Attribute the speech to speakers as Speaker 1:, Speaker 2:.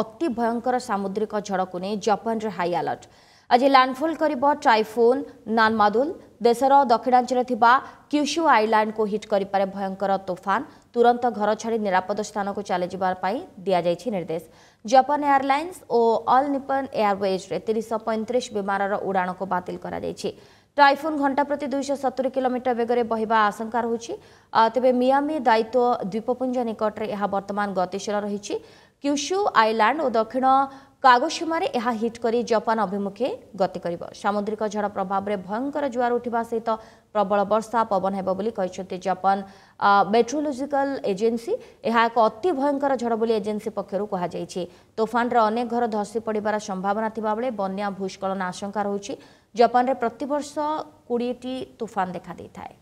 Speaker 1: ଅତି ଭୟଙ୍କର ସାମୁଦ୍ରିକ ଝଡ଼କୁ ନେଇ ଜାପାନରେ ହାଇ ଆଲର୍ଟ ଆଜି ଲ୍ୟାଣ୍ଡଫଲ୍ କରିବ ଟ୍ରାଇଫୋନ୍ ନାନମାଦୁଲ ଦେଶର ଦକ୍ଷିଣାଞ୍ଚଳରେ ଥିବା କ୍ୟୁସୁ ଆଇଲ୍ୟାଣ୍ଡକୁ ହିଟ୍ କରିପାରେ ଭୟଙ୍କର ତୋଫାନ ତୁରନ୍ତ ଘର ଛାଡ଼ି ନିରାପଦ ସ୍ଥାନକୁ ଚାଲିଯିବା ପାଇଁ ଦିଆଯାଇଛି ନିର୍ଦ୍ଦେଶ ଜାପାନ ଏୟାରଲାଇନ୍ସ ଓ ଅଲ୍ ନିପନ୍ ଏୟାରୱେଜ୍ରେ ତିନିଶହ ପଇଁତିରିଶ ବିମାନର ଉଡ଼ାଣକୁ ବାତିଲ କରାଯାଇଛି ট্রাইফুন ঘণ্টা প্রতি দুইশো সতুরি কিলোমিটার বেগরে বহবা আশঙ্কা রয়েছে তবে মিয়ামি দায়িত্ব দ্বীপপুঞ্জ নিকটরে বর্তমান গতিশীল রয়েছে କ୍ୟୁସୁ ଆଇଲ୍ୟାଣ୍ଡ ଓ ଦକ୍ଷିଣ କାଗୋସୀମାରେ ଏହା ହିଟ୍ କରି ଜାପାନ ଅଭିମୁଖେ ଗତି କରିବ ସାମୁଦ୍ରିକ ଝଡ଼ ପ୍ରଭାବରେ ଭୟଙ୍କର ଜୁଆର ଉଠିବା ସହିତ ପ୍ରବଳ ବର୍ଷା ପବନ ହେବ ବୋଲି କହିଛନ୍ତି ଜାପାନ ମେଟ୍ରୋଲୋଜିକାଲ ଏଜେନ୍ସି ଏହା ଏକ ଅତି ଭୟଙ୍କର ଝଡ଼ ବୋଲି ଏଜେନ୍ସି ପକ୍ଷରୁ କୁହାଯାଇଛି ତୋଫାନରେ ଅନେକ ଘର ଧସି ପଡ଼ିବାର ସମ୍ଭାବନା ଥିବାବେଳେ ବନ୍ୟା ଭୂସ୍ଖଳନ ଆଶଙ୍କା ରହୁଛି ଜାପାନରେ ପ୍ରତିବର୍ଷ କୋଡ଼ିଏଟି ତୋଫାନ ଦେଖାଦେଇଥାଏ